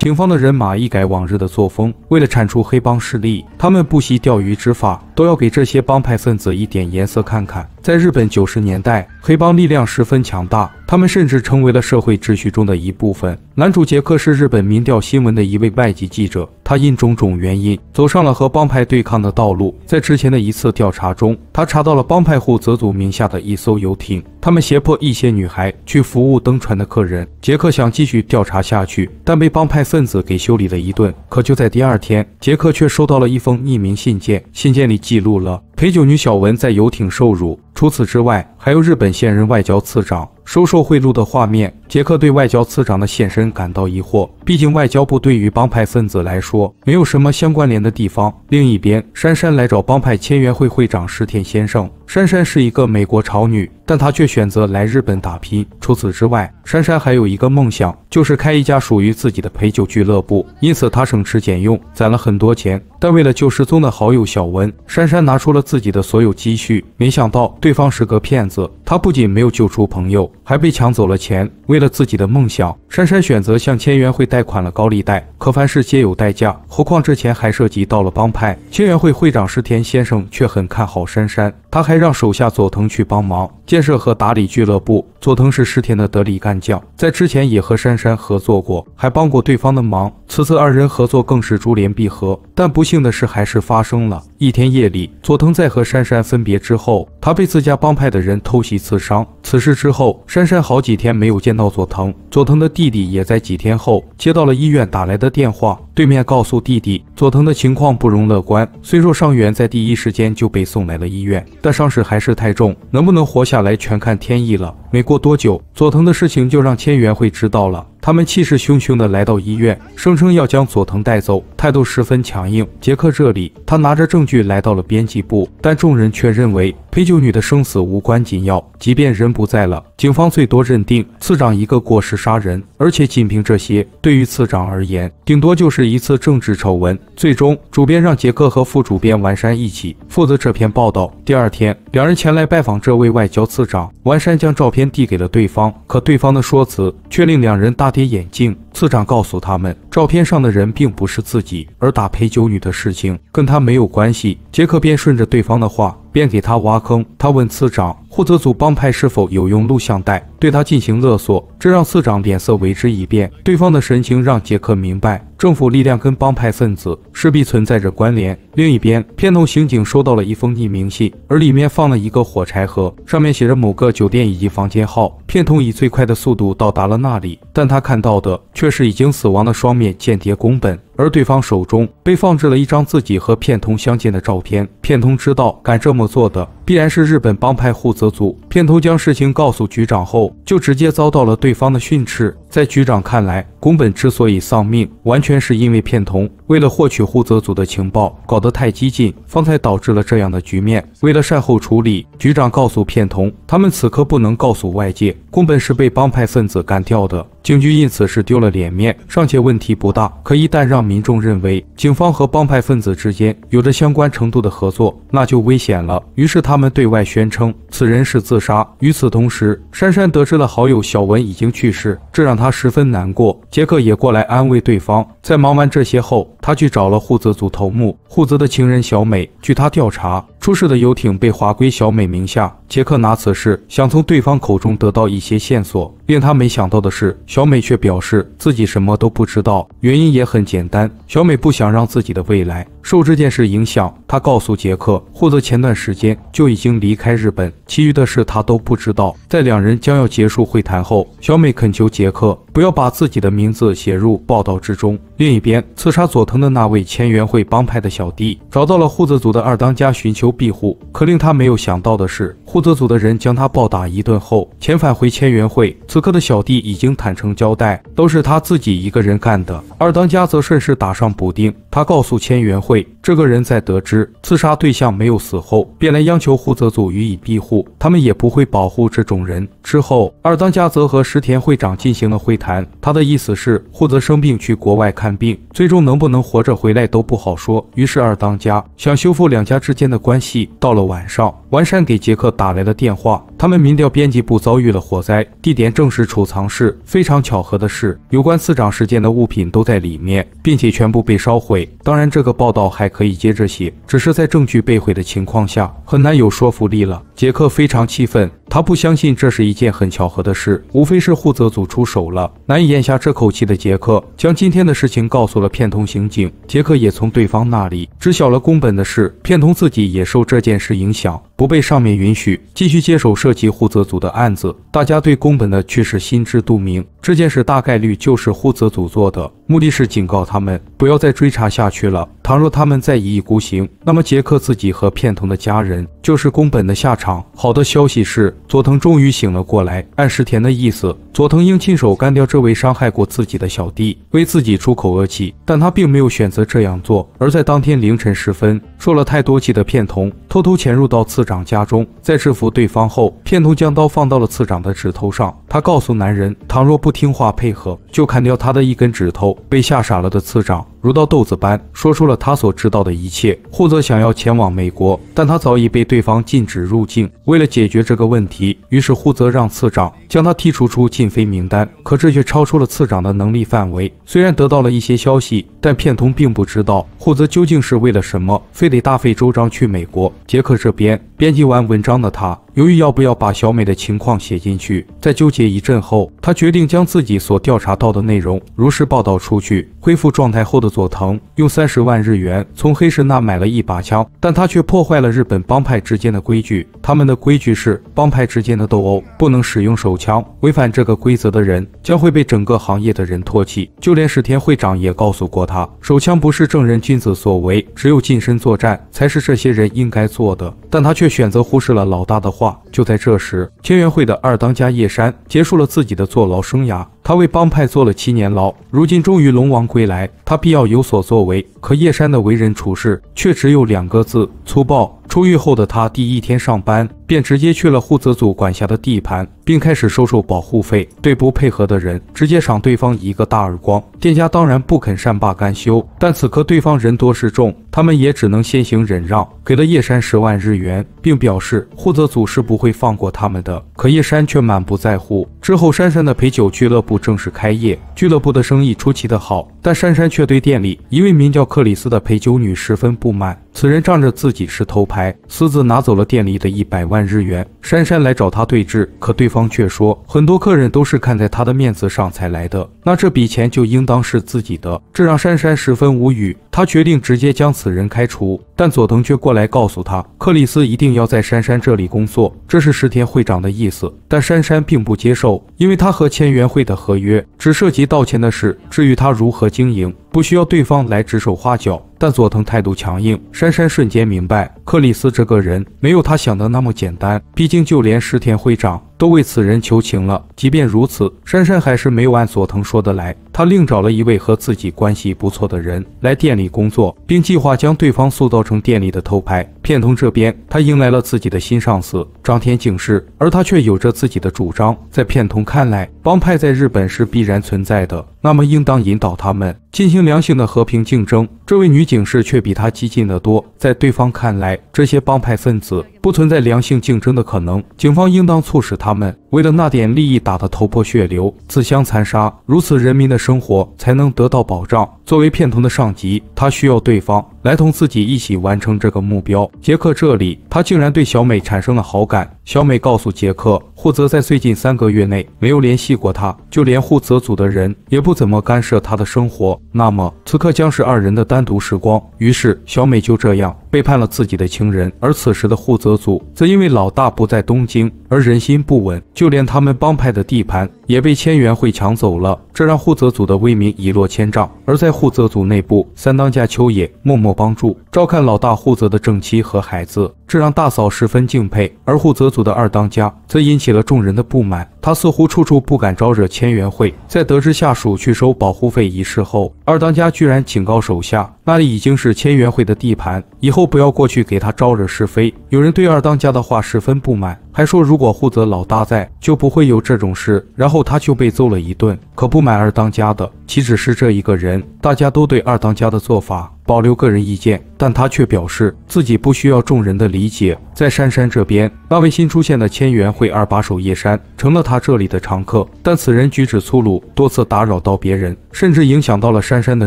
警方的人马一改往日的作风，为了铲除黑帮势力，他们不惜钓鱼执法，都要给这些帮派分子一点颜色看看。在日本九十年代，黑帮力量十分强大，他们甚至成为了社会秩序中的一部分。男主杰克是日本民调新闻的一位外籍记者，他因种种原因走上了和帮派对抗的道路。在之前的一次调查中，他查到了帮派户泽祖名下的一艘游艇，他们胁迫一些女孩去服务登船的客人。杰克想继续调查下去，但被帮派分子给修理了一顿。可就在第二天，杰克却收到了一封匿名信件，信件里记录了。陪酒女小文在游艇受辱。除此之外。还有日本现任外交次长收受贿赂的画面。杰克对外交次长的现身感到疑惑，毕竟外交部对于帮派分子来说没有什么相关联的地方。另一边，珊珊来找帮派千元会会长石田先生。珊珊是一个美国潮女，但她却选择来日本打拼。除此之外，珊珊还有一个梦想，就是开一家属于自己的陪酒俱乐部。因此，她省吃俭用攒了很多钱。但为了救失踪的好友小文，珊珊拿出了自己的所有积蓄。没想到对方是个骗子。他不仅没有救出朋友，还被抢走了钱。为了自己的梦想，珊珊选择向千元会贷款了高利贷。可凡事皆有代价，何况这钱还涉及到了帮派。千元会会长石田先生却很看好珊珊。他还让手下佐藤去帮忙建设和打理俱乐部。佐藤是石田的得力干将，在之前也和杉杉合作过，还帮过对方的忙。此次二人合作更是珠联璧合。但不幸的事还是发生了。一天夜里，佐藤在和杉杉分别之后，他被自家帮派的人偷袭刺伤。此事之后，杉杉好几天没有见到佐藤。佐藤的弟弟也在几天后接到了医院打来的电话。对面告诉弟弟佐藤的情况不容乐观，虽说伤员在第一时间就被送来了医院，但伤势还是太重，能不能活下来全看天意了。没过多久，佐藤的事情就让千原会知道了。他们气势汹汹地来到医院，声称要将佐藤带走，态度十分强硬。杰克这里，他拿着证据来到了编辑部，但众人却认为陪酒女的生死无关紧要，即便人不在了，警方最多认定次长一个过失杀人，而且仅凭这些，对于次长而言，顶多就是一次政治丑闻。最终，主编让杰克和副主编完山一起负责这篇报道。第二天，两人前来拜访这位外交次长，完山将照片递给了对方，可对方的说辞却令两人大。跌眼镜次长告诉他们，照片上的人并不是自己，而打陪酒女的事情跟他没有关系。杰克便顺着对方的话。便给他挖坑。他问次长，或者组帮派是否有用录像带对他进行勒索？这让次长脸色为之一变。对方的神情让杰克明白，政府力量跟帮派分子势必存在着关联。另一边，片头刑警收到了一封匿名信，而里面放了一个火柴盒，上面写着某个酒店以及房间号。片头以最快的速度到达了那里，但他看到的却是已经死亡的双面间谍宫本。而对方手中被放置了一张自己和片桐相见的照片，片桐知道敢这么做的。必然是日本帮派护泽组。片童将事情告诉局长后，就直接遭到了对方的训斥。在局长看来，宫本之所以丧命，完全是因为片童为了获取护泽组的情报，搞得太激进，方才导致了这样的局面。为了善后处理，局长告诉片童，他们此刻不能告诉外界宫本是被帮派分子干掉的。警局因此是丢了脸面，尚且问题不大。可一旦让民众认为警方和帮派分子之间有着相关程度的合作，那就危险了。于是他。他们对外宣称此人是自杀。与此同时，珊珊得知了好友小文已经去世，这让她十分难过。杰克也过来安慰对方。在忙完这些后，他去找了护泽组头目护泽的情人小美。据他调查。出事的游艇被划归小美名下。杰克拿此事想从对方口中得到一些线索，令他没想到的是，小美却表示自己什么都不知道。原因也很简单，小美不想让自己的未来受这件事影响。她告诉杰克，霍子前段时间就已经离开日本，其余的事他都不知道。在两人将要结束会谈后，小美恳求杰克不要把自己的名字写入报道之中。另一边，刺杀佐藤的那位千援会帮派的小弟找到了护子组的二当家，寻求。庇护，可令他没有想到的是，护资组的人将他暴打一顿后，遣返回千元会。此刻的小弟已经坦诚交代，都是他自己一个人干的。二当家则顺势打上补丁，他告诉千元会。这个人在得知刺杀对象没有死后，便来央求护泽组予以庇护，他们也不会保护这种人。之后，二当家则和石田会长进行了会谈，他的意思是护泽生病去国外看病，最终能不能活着回来都不好说。于是，二当家想修复两家之间的关系。到了晚上，完善给杰克打来了电话。他们民调编辑部遭遇了火灾，地点正是储藏室。非常巧合的是，有关次长事件的物品都在里面，并且全部被烧毁。当然，这个报道还可以接着写，只是在证据被毁的情况下，很难有说服力了。杰克非常气愤。他不相信这是一件很巧合的事，无非是护泽组出手了。难以咽下这口气的杰克，将今天的事情告诉了片桐刑警。杰克也从对方那里知晓了宫本的事。片桐自己也受这件事影响，不被上面允许继续接手涉及护泽组的案子。大家对宫本的去世心知肚明，这件事大概率就是护泽组做的。目的是警告他们不要再追查下去了。倘若他们再一意孤行，那么杰克自己和片桐的家人就是宫本的下场。好的消息是，佐藤终于醒了过来。按石田的意思，佐藤应亲手干掉这位伤害过自己的小弟，为自己出口恶气。但他并没有选择这样做，而在当天凌晨时分。受了太多气的片童偷偷潜入到次长家中，在制服对方后，片童将刀放到了次长的指头上。他告诉男人，倘若不听话配合，就砍掉他的一根指头。被吓傻了的次长。如刀豆子般说出了他所知道的一切。霍泽想要前往美国，但他早已被对方禁止入境。为了解决这个问题，于是霍泽让次长将他剔除出禁飞名单，可这却超出了次长的能力范围。虽然得到了一些消息，但片通并不知道霍泽究竟是为了什么，非得大费周章去美国。杰克这边编辑完文章的他。由于要不要把小美的情况写进去，在纠结一阵后，他决定将自己所调查到的内容如实报道出去。恢复状态后的佐藤用三十万日元从黑市那买了一把枪，但他却破坏了日本帮派之间的规矩。他们的规矩是，帮派之间的斗殴不能使用手枪，违反这个规则的人将会被整个行业的人唾弃。就连石田会长也告诉过他，手枪不是正人君子所为，只有近身作战才是这些人应该做的。但他却选择忽视了老大的话。就在这时，天元会的二当家叶山结束了自己的坐牢生涯。他为帮派坐了七年牢，如今终于龙王归来，他必要有所作为。可叶山的为人处事却只有两个字：粗暴。出狱后的他第一天上班。便直接去了护泽组管辖的地盘，并开始收受保护费，对不配合的人直接赏对方一个大耳光。店家当然不肯善罢甘休，但此刻对方人多势众，他们也只能先行忍让，给了叶山十万日元，并表示护泽组是不会放过他们的。可叶山却满不在乎。之后，珊珊的陪酒俱乐部正式开业，俱乐部的生意出奇的好，但珊珊却对店里一位名叫克里斯的陪酒女十分不满。此人仗着自己是头牌，私自拿走了店里的一百万。日元，珊珊来找他对质，可对方却说，很多客人都是看在他的面子上才来的。那这笔钱就应当是自己的，这让珊珊十分无语。她决定直接将此人开除，但佐藤却过来告诉她，克里斯一定要在珊珊这里工作，这是石田会长的意思。但珊珊并不接受，因为他和千元会的合约只涉及道歉的事，至于他如何经营，不需要对方来指手画脚。但佐藤态度强硬，珊珊瞬间明白，克里斯这个人没有他想的那么简单。毕竟就连石田会长。都为此人求情了，即便如此，珊珊还是没有按佐藤说的来。他另找了一位和自己关系不错的人来店里工作，并计划将对方塑造成店里的头牌片桐这边，他迎来了自己的新上司张天警事，而他却有着自己的主张。在片桐看来，帮派在日本是必然存在的，那么应当引导他们进行良性的和平竞争。这位女警士却比他激进得多，在对方看来，这些帮派分子不存在良性竞争的可能，警方应当促使他们为了那点利益打得头破血流、自相残杀。如此，人民的。生活才能得到保障。作为片童的上级，他需要对方来同自己一起完成这个目标。杰克这里，他竟然对小美产生了好感。小美告诉杰克。护泽在最近三个月内没有联系过他，就连护泽组的人也不怎么干涉他的生活。那么此刻将是二人的单独时光。于是小美就这样背叛了自己的情人。而此时的护泽组则因为老大不在东京而人心不稳，就连他们帮派的地盘也被千元会抢走了，这让护泽组的威名一落千丈。而在护泽组内部，三当家秋野默默帮助照看老大护泽的正妻和孩子，这让大嫂十分敬佩。而护泽组的二当家则因其起了众人的不满。他似乎处处不敢招惹千元会，在得知下属去收保护费一事后，二当家居然警告手下，那里已经是千元会的地盘，以后不要过去给他招惹是非。有人对二当家的话十分不满，还说如果护泽老大在，就不会有这种事。然后他就被揍了一顿。可不满二当家的岂止是这一个人？大家都对二当家的做法保留个人意见，但他却表示自己不需要众人的理解。在杉杉这边，那位新出现的千元会二把手叶珊成了他。他这里的常客，但此人举止粗鲁，多次打扰到别人，甚至影响到了珊珊的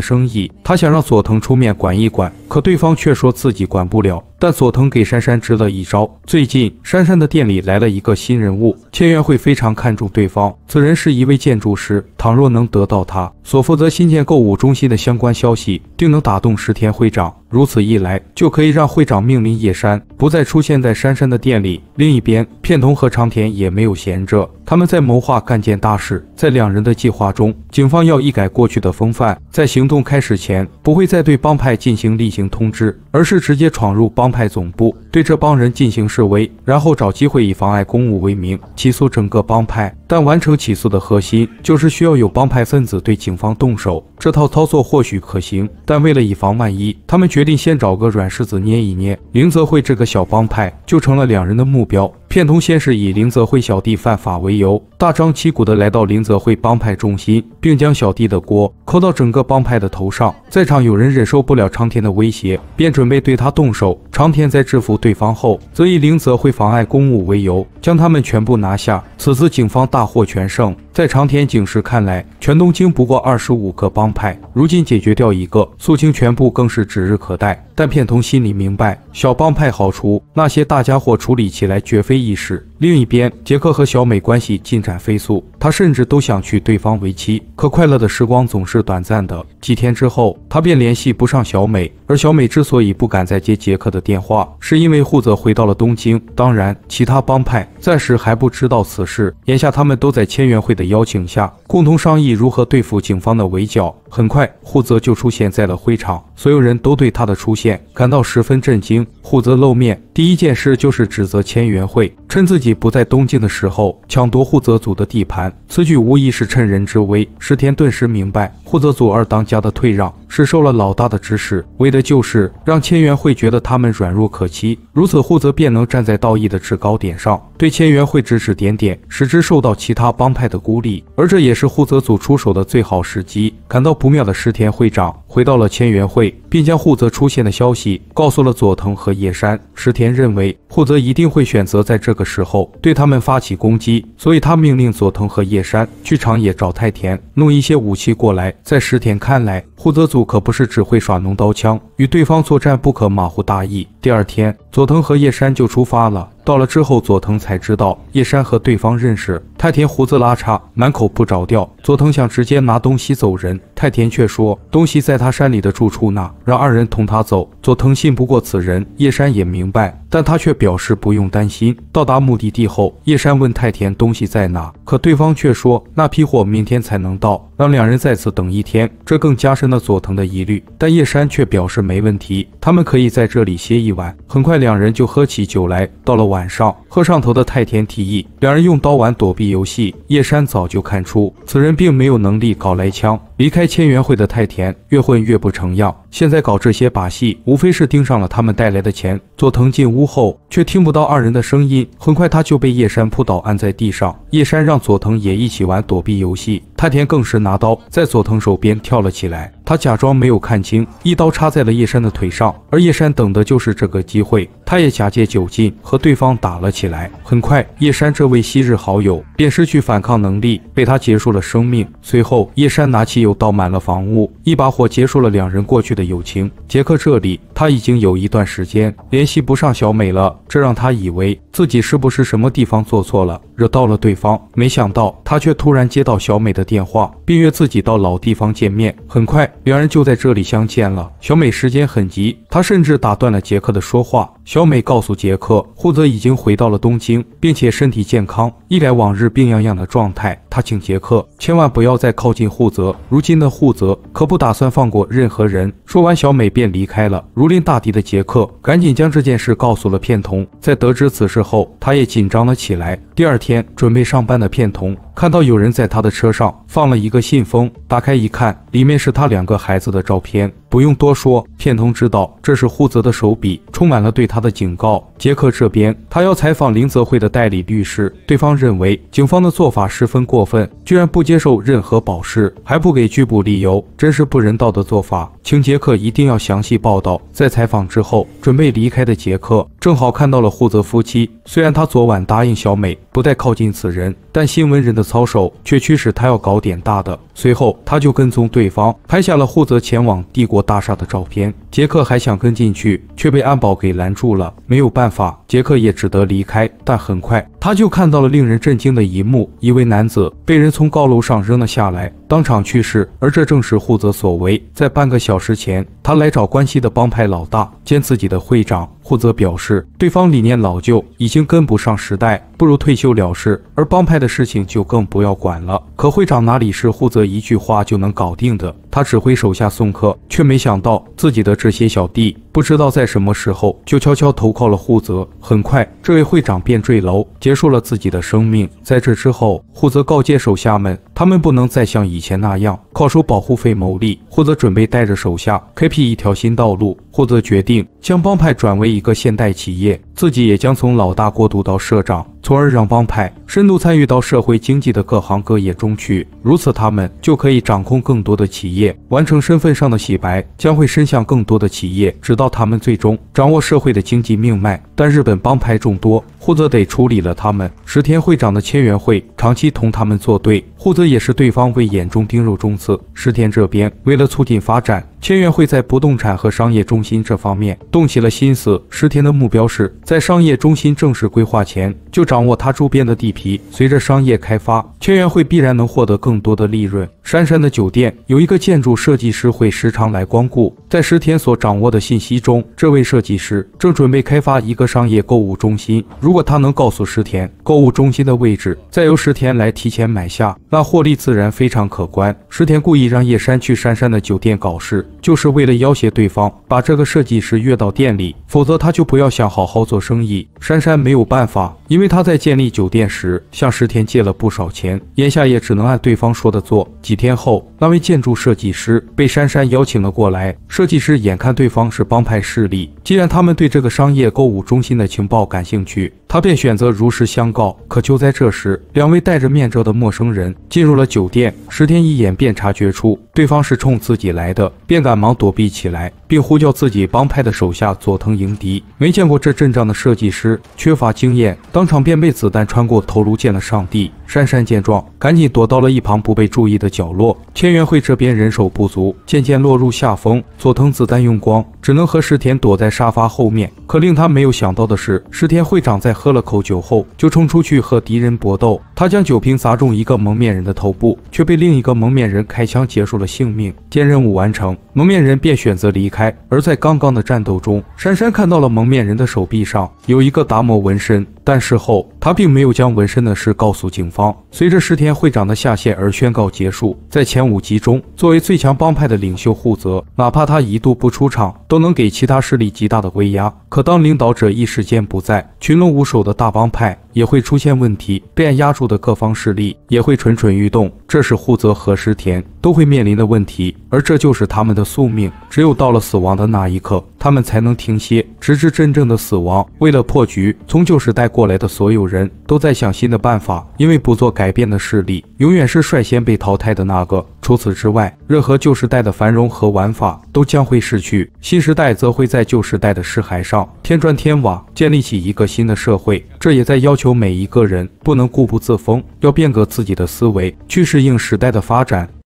生意。他想让佐藤出面管一管，可对方却说自己管不了。但佐藤给珊珊支了一招。最近珊珊的店里来了一个新人物，千元会非常看重对方。此人是一位建筑师，倘若能得到他所负责新建购物中心的相关消息，定能打动石田会长。如此一来，就可以让会长命令叶山不再出现在珊珊的店里。另一边，片桐和长田也没有闲着，他们在谋划干件大事。在两人的计划中，警方要一改过去的风范，在行动开始前，不会再对帮派进行例行通知，而是直接闯入帮。帮派总部对这帮人进行示威，然后找机会以妨碍公务为名起诉整个帮派。但完成起诉的核心就是需要有帮派分子对警方动手。这套操作或许可行，但为了以防万一，他们决定先找个软柿子捏一捏。林泽惠这个小帮派就成了两人的目标。片桐先是以林泽惠小弟犯法为由，大张旗鼓的来到林泽惠帮派中心，并将小弟的锅扣到整个帮派的头上。在场有人忍受不了苍天的威胁，便准备对他动手。长田在制服对方后，则以林泽会妨碍公务为由，将他们全部拿下。此次警方大获全胜，在长田警视看来，全东京不过二十五个帮派，如今解决掉一个，肃清全部更是指日可待。但片桐心里明白，小帮派好除，那些大家伙处理起来绝非易事。另一边，杰克和小美关系进展飞速，他甚至都想娶对方为妻。可快乐的时光总是短暂的，几天之后，他便联系不上小美。而小美之所以不敢再接杰克的电话，是因为护泽回到了东京。当然，其他帮派暂时还不知道此事。眼下，他们都在千元会的邀请下，共同商议如何对付警方的围剿。很快，护泽就出现在了会场，所有人都对他的出现感到十分震惊。护泽露面第一件事就是指责千源会趁自己不在东京的时候抢夺护泽组的地盘，此举无疑是趁人之危。石田顿时明白护泽组二当家的退让。是受了老大的指使，为的就是让千元会觉得他们软弱可欺，如此护泽便能站在道义的制高点上，对千元会指指点点，使之受到其他帮派的孤立。而这也是护泽组出手的最好时机。感到不妙的石田会长回到了千元会，并将护泽出现的消息告诉了佐藤和叶山。石田认为护泽一定会选择在这个时候对他们发起攻击，所以他命令佐藤和叶山去长野找太田，弄一些武器过来。在石田看来，护泽组。杜可不是只会耍弄刀枪，与对方作战不可马虎大意。第二天。佐藤和叶山就出发了。到了之后，佐藤才知道叶山和对方认识。太田胡子拉碴，满口不着调。佐藤想直接拿东西走人，太田却说东西在他山里的住处那，让二人同他走。佐藤信不过此人，叶山也明白，但他却表示不用担心。到达目的地后，叶山问太田东西在哪，可对方却说那批货明天才能到，让两人在此等一天。这更加深了佐藤的疑虑，但叶山却表示没问题，他们可以在这里歇一晚。很快，两两人就喝起酒来。到了晚上，喝上头的太田提议两人用刀玩躲避游戏。叶山早就看出此人并没有能力搞来枪。离开千元会的太田越混越不成样，现在搞这些把戏，无非是盯上了他们带来的钱。佐藤进屋后却听不到二人的声音，很快他就被叶山扑倒按在地上。叶山让佐藤也一起玩躲避游戏，太田更是拿刀在佐藤手边跳了起来，他假装没有看清，一刀插在了叶山的腿上。而叶山等的就是这个机会。他也假借酒劲和对方打了起来，很快叶山这位昔日好友便失去反抗能力，被他结束了生命。随后叶山拿起油倒满了房屋，一把火结束了两人过去的友情。杰克这里他已经有一段时间联系不上小美了，这让他以为自己是不是什么地方做错了，惹到了对方。没想到他却突然接到小美的电话，并约自己到老地方见面。很快两人就在这里相见了。小美时间很急，她甚至打断了杰克的说话。小美告诉杰克，护泽已经回到了东京，并且身体健康，一改往日病殃殃的状态。他请杰克千万不要再靠近护泽，如今的护泽可不打算放过任何人。说完，小美便离开了。如临大敌的杰克赶紧将这件事告诉了片桐。在得知此事后，他也紧张了起来。第二天准备上班的片桐。看到有人在他的车上放了一个信封，打开一看，里面是他两个孩子的照片。不用多说，片桐知道这是护泽的手笔，充满了对他的警告。杰克这边，他要采访林泽慧的代理律师，对方认为警方的做法十分过分，居然不接受任何保释，还不给拘捕理由，真是不人道的做法。请杰克一定要详细报道。在采访之后，准备离开的杰克。正好看到了护泽夫妻。虽然他昨晚答应小美不再靠近此人，但新闻人的操守却驱使他要搞点大的。随后，他就跟踪对方，拍下了护泽前往帝国大厦的照片。杰克还想跟进去，却被安保给拦住了。没有办法，杰克也只得离开。但很快，他就看到了令人震惊的一幕：一位男子被人从高楼上扔了下来，当场去世。而这正是护泽所为。在半个小时前，他来找关系的帮派老大兼自己的会长护泽，表示对方理念老旧，已经跟不上时代，不如退休了事。而帮派的事情就更不要管了。可会长哪里是护泽一句话就能搞定的？他指挥手下送客，却没想到自己的这些小弟不知道在什么时候就悄悄投靠了护泽。很快，这位会长便坠楼结。结束了自己的生命。在这之后，霍泽告诫手下们，他们不能再像以前那样靠收保护费牟利。霍泽准备带着手下开辟一条新道路。或者决定将帮派转为一个现代企业，自己也将从老大过渡到社长，从而让帮派深度参与到社会经济的各行各业中去。如此，他们就可以掌控更多的企业，完成身份上的洗白，将会伸向更多的企业，直到他们最终掌握社会的经济命脉。但日本帮派众多，或者得处理了他们。石田会长的千元会长期同他们作对，或者也是对方为眼中钉肉中刺。石田这边为了促进发展。千元会在不动产和商业中心这方面动起了心思。石田的目标是在商业中心正式规划前就掌握他周边的地皮。随着商业开发，千元会必然能获得更多的利润。杉杉的酒店有一个建筑设计师会时常来光顾，在石田所掌握的信息中，这位设计师正准备开发一个商业购物中心。如果他能告诉石田购物中心的位置，再由石田来提前买下，那获利自然非常可观。石田故意让叶山去杉杉的酒店搞事。就是为了要挟对方，把这个设计师约到店里，否则他就不要想好好做生意。珊珊没有办法。因为他在建立酒店时向石田借了不少钱，眼下也只能按对方说的做。几天后，那位建筑设计师被珊珊邀请了过来。设计师眼看对方是帮派势力，既然他们对这个商业购物中心的情报感兴趣，他便选择如实相告。可就在这时，两位戴着面罩的陌生人进入了酒店。石田一眼便察觉出对方是冲自己来的，便赶忙躲避起来。并呼叫自己帮派的手下佐藤迎敌。没见过这阵仗的设计师缺乏经验，当场便被子弹穿过头颅，见了上帝。珊珊见状，赶紧躲到了一旁不被注意的角落。千元会这边人手不足，渐渐落入下风。佐藤子弹用光，只能和石田躲在沙发后面。可令他没有想到的是，石田会长在喝了口酒后，就冲出去和敌人搏斗。他将酒瓶砸中一个蒙面人的头部，却被另一个蒙面人开枪结束了性命。见任务完成，蒙面人便选择离开。开。而在刚刚的战斗中，珊珊看到了蒙面人的手臂上有一个达摩纹身，但事后他并没有将纹身的事告诉警方。随着石田会长的下线而宣告结束，在前五集中，作为最强帮派的领袖护泽，哪怕他一度不出场，都能给其他势力极大的威压。可当领导者一时间不在，群龙无首的大帮派。也会出现问题，被压住的各方势力也会蠢蠢欲动，这是护泽和石田都会面临的问题，而这就是他们的宿命。只有到了死亡的那一刻，他们才能停歇，直至真正的死亡。为了破局，从旧时代过来的所有人都在想新的办法，因为不做改变的势力，永远是率先被淘汰的那个。除此之外，任何旧时代的繁荣和玩法都将会逝去，新时代则会在旧时代的尸骸上添砖添瓦，建立起一个新的社会。这也在要求每一个人不能固步自封，要变革自己的思维，去适应时代的发展。